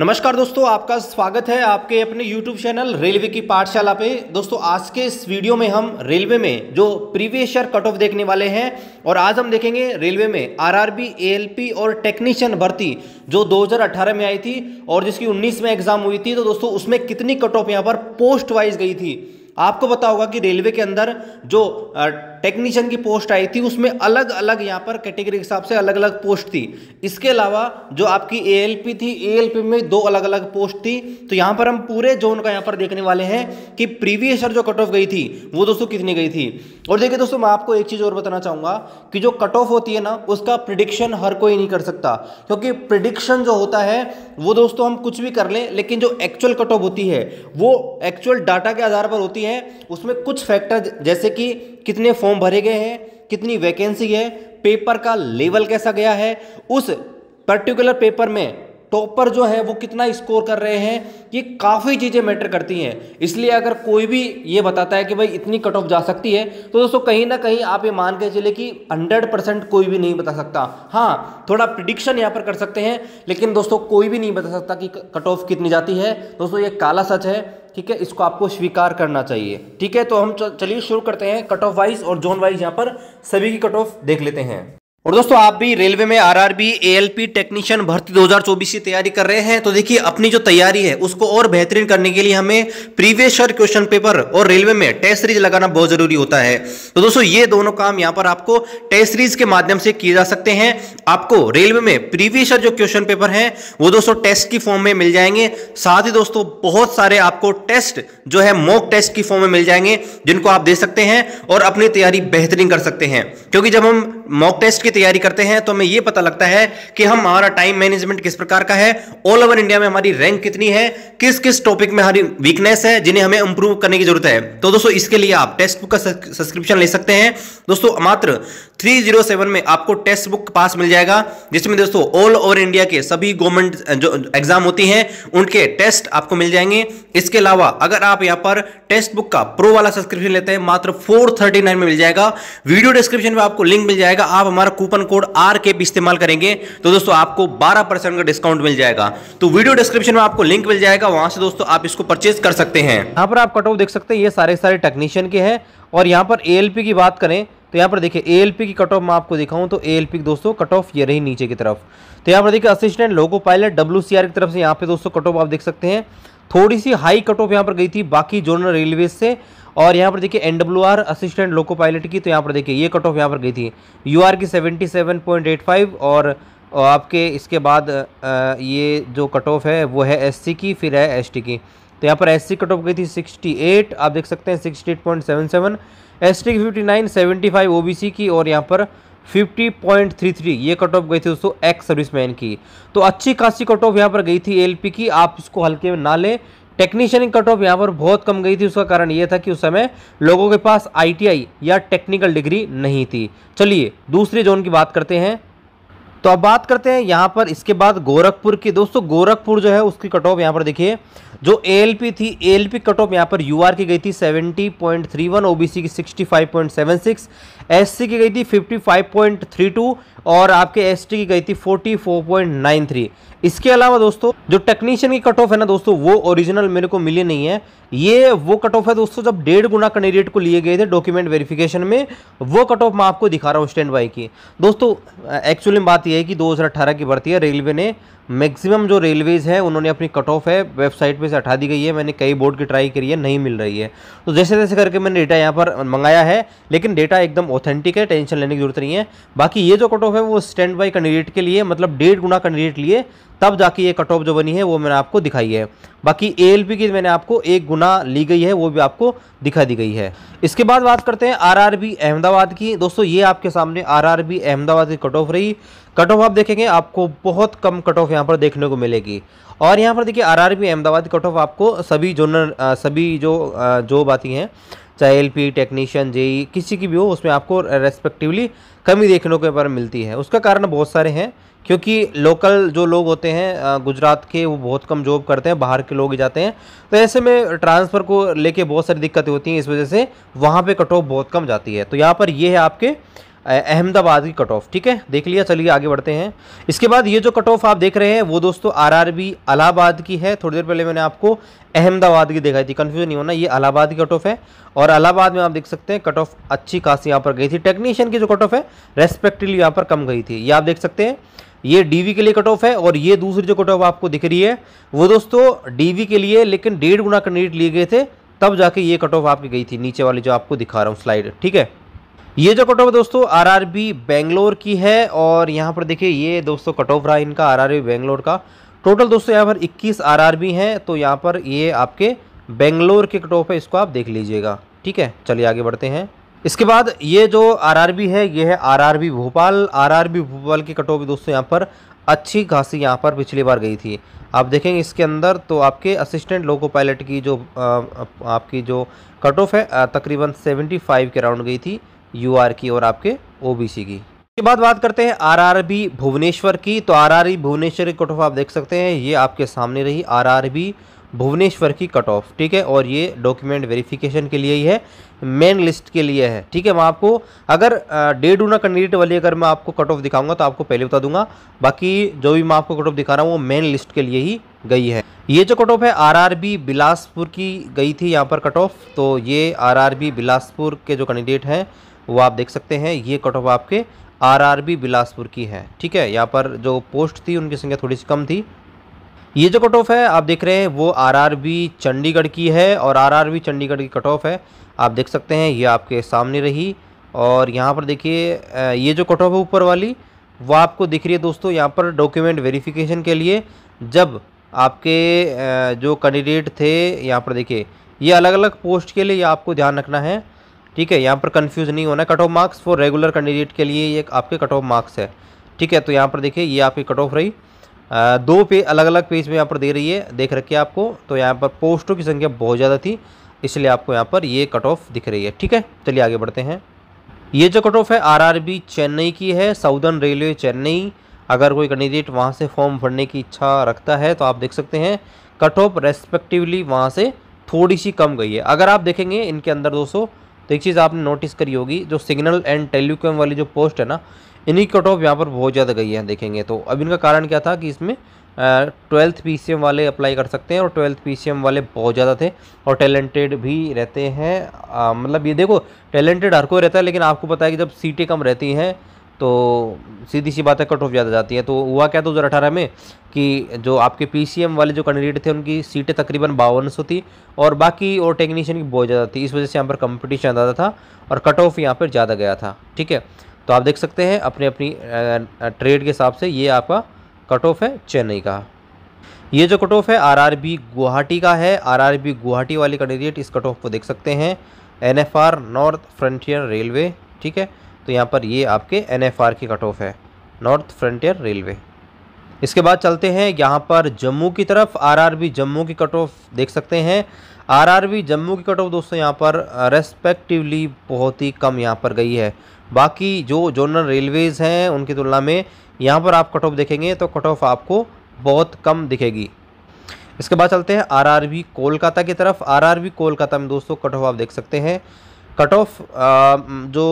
नमस्कार दोस्तों आपका स्वागत है आपके अपने YouTube चैनल रेलवे की पाठशाला पे दोस्तों आज के इस वीडियो में हम रेलवे में जो प्रीवियस ईयर कट ऑफ देखने वाले हैं और आज हम देखेंगे रेलवे में आरआरबी, एएलपी और टेक्नीशियन भर्ती जो 2018 में आई थी और जिसकी 19 में एग्जाम हुई थी तो दोस्तों उसमें कितनी कट ऑफ यहाँ पर पोस्ट वाइज गई थी आपको पता होगा कि रेलवे के अंदर जो टेक्नीशियन की पोस्ट आई थी उसमें अलग अलग यहाँ पर कैटेगरी के हिसाब से अलग अलग पोस्ट थी इसके अलावा जो आपकी ए थी ए में दो अलग अलग पोस्ट थी तो यहाँ पर हम पूरे जोन का यहाँ पर देखने वाले हैं कि प्रीवियस ईयर जो कट ऑफ गई थी वो दोस्तों कितनी गई थी और देखिए दोस्तों मैं आपको एक चीज़ और बताना चाहूँगा कि जो कट ऑफ होती है ना उसका प्रिडिक्शन हर कोई नहीं कर सकता क्योंकि प्रिडिक्शन जो होता है वो दोस्तों हम कुछ भी कर लें लेकिन जो एक्चुअल कट ऑफ होती है वो एक्चुअल डाटा के आधार पर होती है उसमें कुछ फैक्टर जैसे कि कितने फॉर्म फॉर्म भरे गए हैं कितनी वैकेंसी है पेपर का लेवल कैसा गया है उस पर्टिकुलर पेपर में टॉपर तो जो है वो कितना स्कोर कर रहे हैं ये काफ़ी चीज़ें मैटर करती हैं इसलिए अगर कोई भी ये बताता है कि भाई इतनी कट ऑफ जा सकती है तो दोस्तों कहीं ना कहीं आप ये मान के चले कि हंड्रेड परसेंट कोई भी नहीं बता सकता हाँ थोड़ा प्रिडिक्शन यहाँ पर कर सकते हैं लेकिन दोस्तों कोई भी नहीं बता सकता कि कट ऑफ कितनी जाती है दोस्तों ये काला सच है ठीक है इसको आपको स्वीकार करना चाहिए ठीक है तो हम चलिए शुरू करते हैं कट ऑफ वाइज और जोन वाइज यहाँ पर सभी की कट ऑफ देख लेते हैं और दोस्तों आप भी रेलवे में आरआरबी एएलपी टेक्नीशियन भर्ती 2024 की तैयारी कर रहे हैं तो देखिए अपनी जो तैयारी है उसको और बेहतरीन करने के लिए हमें प्रीवियस ईयर क्वेश्चन पेपर और रेलवे में टेस्ट सीरीज लगाना बहुत जरूरी होता है तो दोस्तों ये दोनों काम यहाँ पर आपको टेस्ट सीरीज के माध्यम से किए जा सकते हैं आपको रेलवे में प्रीवियस ईयर जो क्वेश्चन पेपर है वो दोस्तों टेस्ट की फॉर्म में मिल जाएंगे साथ ही दोस्तों बहुत सारे आपको टेस्ट जो है मॉक टेस्ट की फॉर्म में मिल जाएंगे जिनको आप दे सकते हैं और अपनी तैयारी बेहतरीन कर सकते हैं क्योंकि जब हम मॉक टेस्ट तैयारी करते हैं तो हमें यह पता लगता है कि हम हमारा टाइम मैनेजमेंट किस प्रकार का है ऑल ओवर इंडिया में हमारी रैंक कितनी है किस किस टॉपिक में हमारी वीकनेस है जिन्हें हमें इंप्रूव करने की जरूरत है तो दोस्तों इसके लिए आप टेक्स्ट बुक का सब्सक्रिप्शन ले सकते हैं दोस्तों मात्र 307 में आपको टेक्स्ट बुक पास मिल जाएगा जिसमें दोस्तों ऑल ओवर इंडिया के सभी गवर्नमेंट जो एग्जाम होती हैं उनके टेस्ट आपको मिल जाएंगे इसके अलावा अगर आप यहां पर टेस्ट बुक का प्रो वाला सब्सक्रिप्शन लेते हैं मात्र 439 में मिल जाएगा वीडियो डिस्क्रिप्शन में आपको लिंक मिल जाएगा आप हमारा कूपन कोड आर के इस्तेमाल करेंगे तो दोस्तों आपको 12 परसेंट का डिस्काउंट मिल जाएगा तो वीडियो डिस्क्रिप्शन में आपको लिंक मिल जाएगा वहां से दोस्तों आप इसको परचेज कर सकते हैं यहाँ पर आप कट ऑफ देख सकते हैं ये सारे सारे टेक्नीशियन के हैं और यहाँ पर ए की बात करें तो यहाँ पर देखिए ए की कट ऑफ मैं आपको दिखाऊँ तो ए की दोस्तों कट ऑफ ये रही नीचे की तरफ तो यहाँ पर देखिए असिस्टेंट लोको पायलट डब्ल्यू की तरफ से यहाँ पे दोस्तों कट ऑफ आप देख सकते हैं थोड़ी सी हाई कट ऑफ यहाँ पर गई थी बाकी जोनल रेलवे से और यहाँ पर देखिए N W R assistant loco pilot की तो यहाँ पर देखिए ये कट ऑफ यहाँ पर गई थी यू आर की seventy seven point eight five और आपके इसके बाद ये जो कट ऑफ है वो है एस सी की फिर है एस टी की तो यहाँ पर एस सी कट ऑफ गई थी सिक्सटी एट आप देख सकते हैं sixty eight point seven seven S T की fifty nine seventy five O B C की और यहाँ पर फिफ्टी पॉइंट थ्री थ्री ये कट ऑफ गई थी दोस्तों एक्स सर्विसमैन की तो अच्छी खासी कट ऑफ यहाँ पर गई थी एलपी की आप इसको हल्के में ना लें टेक्नीशियन कट ऑफ यहाँ पर बहुत कम गई थी उसका कारण यह था कि उस समय लोगों के पास आईटीआई या टेक्निकल डिग्री नहीं थी चलिए दूसरे जोन की बात करते हैं तो अब बात करते हैं यहाँ पर इसके बाद गोरखपुर की दोस्तों गोरखपुर जो है उसकी कट ऑफ यहाँ पर देखिए जो एएलपी थी एएलपी कट ऑफ यहाँ पर यूआर की गई थी 70.31 ओबीसी की 65.76 एससी की गई थी 55.32 और आपके एस की गई थी 44.93 इसके अलावा दोस्तों जो टेक्नीशियन की कट ऑफ है ना दोस्तों वो ओरिजिनल मेरे को मिली नहीं है ये वो कट ऑफ है दोस्तों जब डेढ़ गुना कैंडिडेट को लिए गए थे डॉक्यूमेंट वेरिफिकेशन में वो कट ऑफ मैं आपको दिखा रहा हूँ स्टैंड बाई की दोस्तों एक्चुअली में बात यह है कि 2018 की भर्ती है रेलवे ने मैक्सिमम जो रेलवेज़ है उन्होंने अपनी कट ऑफ है वेबसाइट पे से हटा दी गई है मैंने कई बोर्ड की ट्राई करी है नहीं मिल रही है तो जैसे जैसे करके मैंने डेटा यहाँ पर मंगाया है लेकिन डेटा एकदम ऑथेंटिक है टेंशन लेने की जरूरत नहीं है बाकी ये जो कट ऑफ ऑफ है वो स्टैंड बाई कैंडिडेट के लिए मतलब डेढ़ गुना कैंडिडेट लिए तब जाके ये कट ऑफ जो बनी है वो मैंने आपको दिखाई है बाकी ए की मैंने आपको एक गुना ली गई है वो भी आपको दिखा दी गई है इसके बाद बात करते हैं आरआरबी अहमदाबाद की दोस्तों ये आपके सामने आरआरबी अहमदाबाद की कट ऑफ रही कट ऑफ आप देखेंगे आपको बहुत कम कट ऑफ यहाँ पर देखने को मिलेगी और यहाँ पर देखिए आरआरबी अहमदाबाद की कट ऑफ आपको सभी जोनर सभी जो जो बातें हैं चाहे एल टेक्नीशियन जेई किसी की भी हो उसमें आपको रेस्पेक्टिवली कमी देखने के पर मिलती है उसका कारण बहुत सारे हैं क्योंकि लोकल जो लोग होते हैं गुजरात के वो बहुत कम जॉब करते हैं बाहर के लोग ही जाते हैं तो ऐसे में ट्रांसफ़र को लेके बहुत सारी दिक्कतें होती हैं इस वजह से वहाँ पे कट ऑफ बहुत कम जाती है तो यहाँ पर ये है आपके अहमदाबाद की कट ऑफ ठीक है देख लिया चलिए आगे बढ़ते हैं इसके बाद ये जो कट ऑफ आप देख रहे हैं वो दोस्तों आरआरबी इलाहाबाद की है थोड़ी देर पहले मैंने आपको अहमदाबाद की दिखाई थी कन्फ्यूजन नहीं होना ये अलाहाबाद की कट ऑफ है और अलाहाबाद में आप देख सकते हैं कट ऑफ अच्छी खासी यहाँ पर गई थी टेक्नीशियन की जो कट ऑफ है रेस्पेक्टिवली यहाँ पर कम गई थी ये आप देख सकते हैं ये डी के लिए कट ऑफ है और ये दूसरी जो कट ऑफ आपको दिख रही है वो दोस्तों डी के लिए लेकिन डेढ़ गुना कैंडिडेट लिए गए थे तब जाके ये कट ऑफ आपकी गई थी नीचे वाली जो आपको दिखा रहा हूँ स्लाइड ठीक है ये जो कट ऑफ दोस्तों आरआरबी बेंगलोर की है और यहाँ पर देखिए ये दोस्तों कट ऑफ रहा इनका आरआरबी बेंगलोर का टोटल दोस्तों यहाँ पर 21 आरआरबी हैं तो यहाँ पर ये आपके बेंगलोर के कट ऑफ है इसको आप देख लीजिएगा ठीक है चलिए आगे बढ़ते हैं इसके बाद ये जो आरआरबी है ये है आरआरबी भोपाल आरआरबी भोपाल की कट ऑफ दोस्तों यहाँ पर अच्छी खासी यहाँ पर पिछली बार गई थी आप देखेंगे इसके अंदर तो आपके असिस्टेंट लोको पायलट की जो आपकी जो कट ऑफ है तकरीबन सेवेंटी के राउंड गई थी यू की और आपके ओ की उसके बाद बात करते हैं आरआरबी भुवनेश्वर की तो आरआरबी भुवनेश्वर की कट ऑफ आप देख सकते हैं ये आपके सामने रही आरआरबी भुवनेश्वर की कट ऑफ ठीक है और ये डॉक्यूमेंट वेरिफिकेशन के लिए ही है मेन लिस्ट के लिए है ठीक है मैं आपको अगर डे डू ना कैंडिडेट वाली अगर मैं आपको कट ऑफ दिखाऊंगा तो आपको पहले बता दूंगा बाकी जो भी मैं आपको कट ऑफ दिखा रहा हूँ वो मेन लिस्ट के लिए ही गई है ये जो कट ऑफ है आरआरबी बिलासपुर की गई थी यहाँ पर कट ऑफ तो ये आरआरबी बिलासपुर के जो कैंडिडेट हैं वो आप देख सकते हैं ये कट ऑफ आपके आरआरबी बिलासपुर की है ठीक है यहाँ पर जो पोस्ट थी उनकी संख्या थोड़ी सी कम थी ये जो कट ऑफ है आप देख रहे हैं वो आरआरबी चंडीगढ़ की है और आरआरबी चंडीगढ़ की कट ऑफ है आप देख सकते हैं ये आपके सामने रही और यहाँ पर देखिए ये जो कट ऑफ है ऊपर वाली वो आपको दिख रही है दोस्तों यहाँ पर डॉक्यूमेंट वेरिफिकेशन के लिए जब आपके जो कैंडिडेट थे यहाँ पर देखिए ये अलग अलग पोस्ट के लिए आपको ध्यान रखना है ठीक है यहाँ पर कन्फ्यूज नहीं होना cut off marks for regular candidate के लिए ये आपके कट ऑफ मार्क्स है ठीक है तो यहाँ पर देखिए ये आपकी कट ऑफ रही आ, दो पे अलग अलग पेज में यहाँ पर दे रही है देख रखिए आपको तो यहाँ पर पोस्टों की संख्या बहुत ज़्यादा थी इसलिए आपको यहाँ पर ये कट ऑफ दिख रही है ठीक है चलिए आगे बढ़ते हैं ये जो कट ऑफ है आरआरबी चेन्नई की है साउदर्न रेलवे चेन्नई अगर कोई कैंडिडेट वहाँ से फॉर्म भरने की इच्छा रखता है तो आप देख सकते हैं कट ऑफ रेस्पेक्टिवली वहाँ से थोड़ी सी कम गई है अगर आप देखेंगे इनके अंदर दोस्तों तो एक चीज़ आपने नोटिस करी होगी जो सिग्नल एंड टेलीकॉम वाली जो पोस्ट है ना इन्हीं कट ऑफ यहाँ पर बहुत ज़्यादा गई है देखेंगे तो अब इनका कारण क्या था कि इसमें ट्वेल्थ पी वाले अप्लाई कर सकते हैं और ट्वेल्थ पी वाले बहुत ज़्यादा थे और टैलेंटेड भी रहते हैं आ, मतलब ये देखो टैलेंटेड हर कोई रहता है लेकिन आपको पता है कि जब सीटें कम रहती हैं तो सीधी सी बात है कट ऑफ ज़्यादा जाती है तो हुआ क्या दो हज़ार अठारह में कि जो आपके पीसीएम वाले जो कैंडिडेट थे उनकी सीटें तकरीबन बावन सौ थी और बाकी और टेक्नीशियन की बहुत ज़्यादा थी इस वजह से यहाँ पर कंपटीशन ज़्यादा था और कट ऑफ यहाँ पर ज़्यादा गया था ठीक है तो आप देख सकते हैं अपने अपनी ट्रेड के हिसाब से ये आपका कट ऑफ है चेन्नई का ये जो कट ऑफ है बी गुवाहाटी का है बी गुवाहाटी वाले कैंडिडेट इस कट ऑफ को देख सकते हैं आर नॉर्थ फ्रंटियर रेलवे ठीक है तो यहाँ पर ये आपके एन की कट ऑफ है नॉर्थ फ्रंटियर रेलवे इसके बाद चलते हैं यहाँ पर जम्मू की तरफ आरआरबी जम्मू की कट ऑफ देख सकते हैं आरआरबी जम्मू की कट ऑफ दोस्तों यहाँ पर रेस्पेक्टिवली बहुत ही कम यहाँ पर गई है बाकी जो जोनल रेलवेज़ हैं उनकी तुलना में यहाँ पर आप कट ऑफ देखेंगे तो कट ऑफ आपको बहुत कम दिखेगी इसके बाद चलते हैं वी कोलकाता की तरफ वी कोलकाता में दोस्तों कट ऑफ आप देख सकते हैं कट ऑफ जो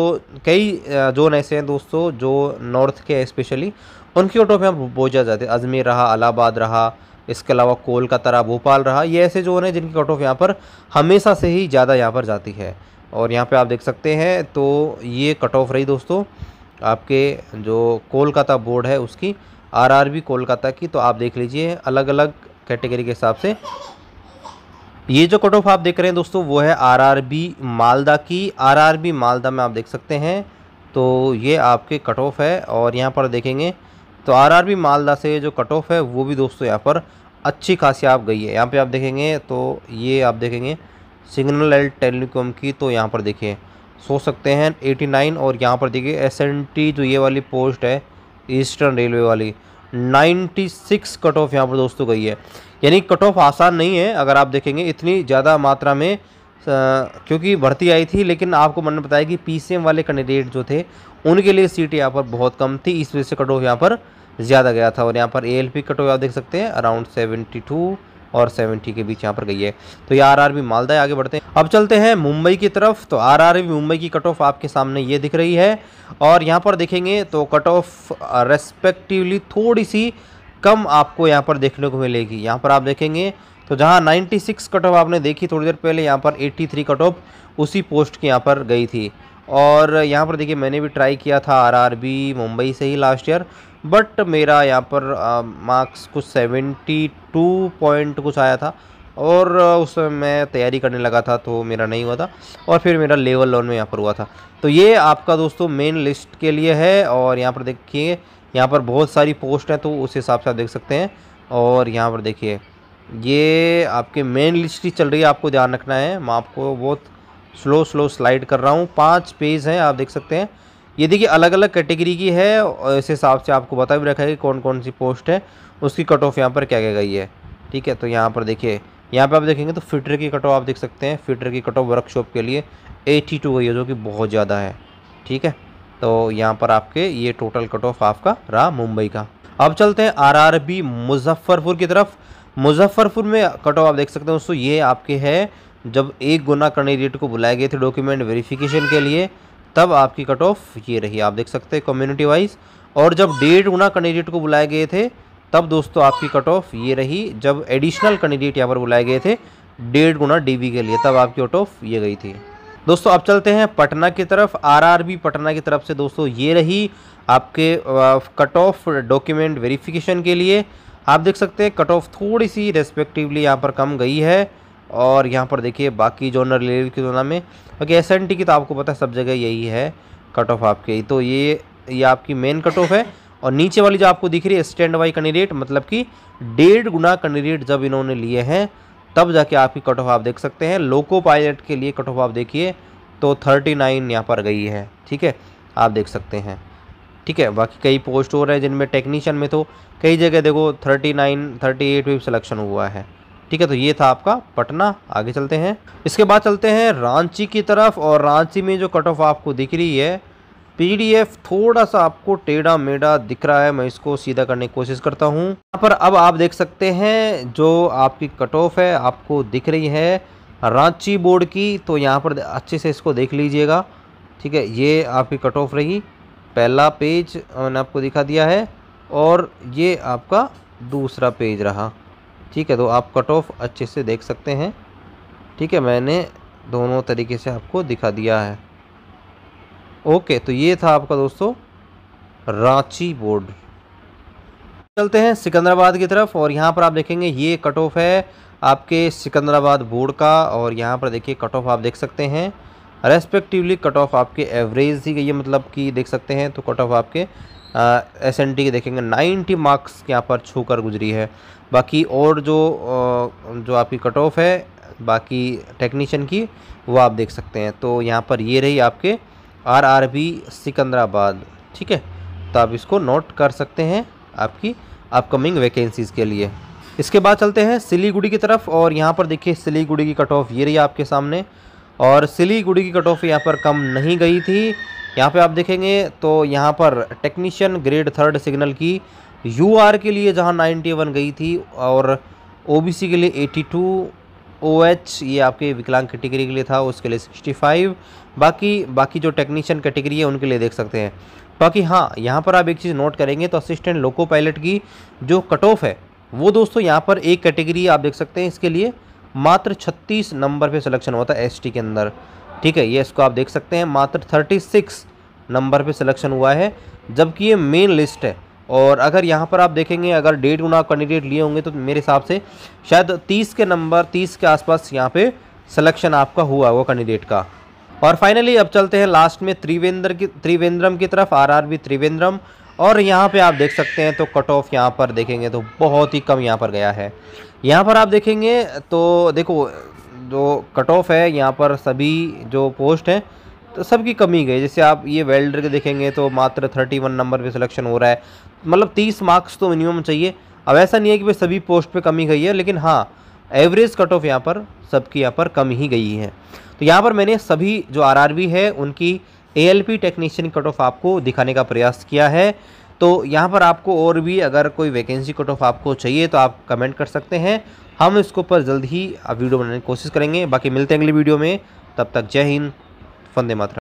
कई जोन ऐसे हैं दोस्तों जो नॉर्थ के स्पेशली उनके कट ऑफ तो यहाँ बोझा जाते हैं अजमेर रहा अलाहाबाद रहा इसके अलावा कोलकाता रहा भोपाल रहा ये ऐसे जोन है जिनकी कट ऑफ यहाँ पर हमेशा से ही ज़्यादा यहाँ पर जाती है और यहाँ पे आप देख सकते हैं तो ये कट ऑफ रही दोस्तों आपके जो कोलकाता बोर्ड है उसकी आरआरबी कोलकाता की तो आप देख लीजिए अलग अलग कैटेगरी के हिसाब से ये जो कट ऑफ आप देख रहे हैं दोस्तों वो है आरआरबी मालदा की आरआरबी मालदा में आप देख सकते हैं तो ये आपके कट ऑफ है और यहाँ पर देखेंगे तो आरआरबी मालदा से जो कट ऑफ है वो भी दोस्तों यहाँ पर अच्छी खासी आप गई है यहाँ पे आप देखेंगे तो ये आप देखेंगे सिग्नल एल टेलीकॉम की तो यहाँ पर देखिए सो सकते हैं एटी और यहाँ पर देखिए एस जो ये वाली पोस्ट है ईस्टर्न रेलवे वाली 96 कट ऑफ यहाँ पर दोस्तों गई है यानी कट ऑफ आसान नहीं है अगर आप देखेंगे इतनी ज़्यादा मात्रा में क्योंकि भर्ती आई थी लेकिन आपको मैंने बताया कि पी वाले कैंडिडेट जो थे उनके लिए सीट यहाँ पर बहुत कम थी इस वजह से कट ऑफ यहाँ पर ज़्यादा गया था और यहाँ पर ए पी कट ऑफ आप देख सकते हैं अराउंड सेवेंटी टू और सेवेंटी के बीच यहाँ पर गई है तो ये आर मालदा आगे बढ़ते हैं अब चलते हैं मुंबई की तरफ तो आर आर मुंबई की कट ऑफ आपके सामने ये दिख रही है और यहाँ पर देखेंगे तो कट ऑफ रेस्पेक्टिवली थोड़ी सी कम आपको यहाँ पर देखने को मिलेगी यहाँ पर आप देखेंगे तो जहाँ 96 कट ऑफ आपने देखी थोड़ी देर पहले यहाँ पर 83 कट ऑफ उसी पोस्ट की यहाँ पर गई थी और यहाँ पर देखिए मैंने भी ट्राई किया था आरआरबी मुंबई से ही लास्ट ईयर बट मेरा यहाँ पर मार्क्स कुछ सेवेंटी टू पॉइंट कुछ आया था और उस समय मैं तैयारी करने लगा था तो मेरा नहीं हुआ था और फिर मेरा लेवल लोन में यहाँ पर हुआ था तो ये आपका दोस्तों मेन लिस्ट के लिए है और यहाँ पर देखिए यहाँ पर बहुत सारी पोस्ट हैं तो उस हिसाब से आप देख सकते हैं और यहाँ पर देखिए ये आपके मेन लिस्ट ही चल रही है आपको ध्यान रखना है मैं आपको बहुत स्लो स्लो स्लाइड कर रहा हूँ पाँच पेज हैं आप देख सकते हैं ये देखिए अलग अलग कैटेगरी की है और इस हिसाब से आपको बता भी रखा है कि कौन कौन सी पोस्ट है उसकी कट ऑफ यहाँ पर क्या क्या गई है ठीक है तो यहाँ पर देखिए यहाँ पर आप देखेंगे तो फिटर की कट ऑफ आप देख सकते हैं फिटर की कट ऑफ वर्कशॉप के लिए एटी टू गई है जो कि बहुत ज़्यादा है ठीक है तो यहाँ पर आपके ये टोटल कट ऑफ आपका रहा मुंबई का अब चलते हैं बी मुजफ्फरपुर की तरफ मुजफ्फरपुर में कट ऑफ आप देख सकते हैं दोस्तों ये आपके है जब एक गुना कैंडिडेट रेट को बुलाए गए थे डॉक्यूमेंट वेरिफिकेशन के लिए तब आपकी कट ऑफ ये रही आप देख सकते हैं कम्युनिटी वाइज और जब डेढ़ गुना कैंडिडेट को बुलाए गए थे तब दोस्तों आपकी कट ऑफ ये रही जब एडिशनल कैंडिडेट यहाँ पर बुलाए गए थे डेढ़ गुना डी के लिए तब आपकी कट ऑफ ये गई थी दोस्तों अब चलते हैं पटना की तरफ आरआरबी पटना की तरफ से दोस्तों ये रही आपके कट ऑफ डॉक्यूमेंट वेरिफिकेशन के लिए आप देख सकते हैं कट ऑफ थोड़ी सी रेस्पेक्टिवली यहाँ पर कम गई है और यहाँ पर देखिए बाकी जोनर लेवल की तुलना में बाकी एस एन टी की तो आपको पता है सब जगह यही है कट ऑफ आपके तो ये ये आपकी मेन कट ऑफ है और नीचे वाली जो आपको दिख रही है स्टैंड बाई कैंडिडेट मतलब कि डेढ़ गुना कैंडिडेट जब इन्होंने लिए हैं तब जाके आपकी कट ऑफ आप देख सकते हैं लोको पायलट के लिए कट ऑफ आप देखिए तो थर्टी नाइन यहाँ पर गई है ठीक है आप देख सकते हैं ठीक है बाकी कई पोस्ट और हैं जिनमें टेक्नीशियन में तो कई जगह देखो थर्टी नाइन थर्टी एट भी सिलेक्शन हुआ है ठीक है तो ये था आपका पटना आगे चलते हैं इसके बाद चलते हैं रांची की तरफ और रांची में जो कट ऑफ आपको दिख रही है पीडीएफ थोड़ा सा आपको टेढ़ा मेढ़ा दिख रहा है मैं इसको सीधा करने की कोशिश करता हूँ यहाँ पर अब आप देख सकते हैं जो आपकी कट ऑफ है आपको दिख रही है रांची बोर्ड की तो यहाँ पर अच्छे से इसको देख लीजिएगा ठीक है ये आपकी कट ऑफ रही पहला पेज मैंने आपको दिखा दिया है और ये आपका दूसरा पेज रहा ठीक है तो आप कट ऑफ अच्छे से देख सकते हैं ठीक है मैंने दोनों तरीके से आपको दिखा दिया है ओके तो ये था आपका दोस्तों रांची बोर्ड चलते हैं सिकंदराबाद की तरफ और यहाँ पर आप देखेंगे ये कट ऑफ है आपके सिकंदराबाद बोर्ड का और यहाँ पर देखिए कट ऑफ आप देख सकते हैं रेस्पेक्टिवली कट ऑफ आपके एवरेज ही ये मतलब कि देख सकते हैं तो कट ऑफ आपके एस एन टी के देखेंगे 90 मार्क्स यहाँ पर छू कर गुजरी है बाकी और जो आ, जो आपकी कट ऑफ है बाकी टेक्नीशियन की वो आप देख सकते हैं तो यहाँ पर ये रही आपके आर आर बी सिकंदराबाद ठीक है तो आप इसको नोट कर सकते हैं आपकी अपकमिंग वैकेंसीज़ के लिए इसके बाद चलते हैं सिलीगुड़ी की तरफ और यहाँ पर देखिए सिलीगुड़ी की कट ऑफ ये रही आपके सामने और सिलीगुड़ी की कट ऑफ यहाँ पर कम नहीं गई थी यहाँ पे आप देखेंगे तो यहाँ पर टेक्नीशियन ग्रेड थर्ड सिग्नल की यू आर के लिए जहाँ 91 गई थी और ओ बी सी के लिए 82 ओ एच ये आपके विकलांग कैटेगरी के लिए था उसके लिए 65 बाकी बाकी जो टेक्नीशियन कैटेगरी है उनके लिए देख सकते हैं बाकी हाँ यहाँ पर आप एक चीज़ नोट करेंगे तो असिस्टेंट लोको पायलट की जो कट ऑफ है वो दोस्तों यहाँ पर एक कैटेगरी आप देख सकते हैं इसके लिए मात्र छत्तीस नंबर पर सलेक्शन हुआ था एस के अंदर ठीक है ये इसको आप देख सकते हैं मात्र थर्टी सिक्स नंबर पे सिलेक्शन हुआ है जबकि ये मेन लिस्ट है और अगर यहाँ पर आप देखेंगे अगर डेढ़ गुना कैंडिडेट लिए होंगे तो मेरे हिसाब से शायद तीस के नंबर तीस के आसपास यहाँ पे सिलेक्शन आपका हुआ होगा कैंडिडेट का और फाइनली अब चलते हैं लास्ट में त्रिवेंद्र की त्रिवेंद्रम की तरफ आर त्रिवेंद्रम और यहाँ पे आप देख सकते हैं तो कट ऑफ यहाँ पर देखेंगे तो बहुत ही कम यहाँ पर गया है यहाँ पर आप देखेंगे तो देखो जो कट ऑफ है यहाँ पर सभी जो पोस्ट हैं तो सबकी कमी गई जैसे आप ये वेल्डर के देखेंगे तो मात्र थर्टी वन नंबर पे सिलेक्शन हो रहा है मतलब तीस मार्क्स तो मिनिमम चाहिए अब ऐसा नहीं है कि भाई सभी पोस्ट पे कमी गई है लेकिन हाँ एवरेज कट ऑफ यहाँ पर सबकी यहाँ पर कम ही गई है तो यहाँ पर मैंने सभी जो आर है उनकी A P technician cut off आपको दिखाने का प्रयास किया है तो यहाँ पर आपको और भी अगर कोई वैकेंसी कट ऑफ आपको चाहिए तो आप कमेंट कर सकते हैं हम इसके ऊपर जल्द ही वीडियो बनाने की कोशिश करेंगे बाकी मिलते हैं अगली वीडियो में तब तक जय हिंद फंदे मातरा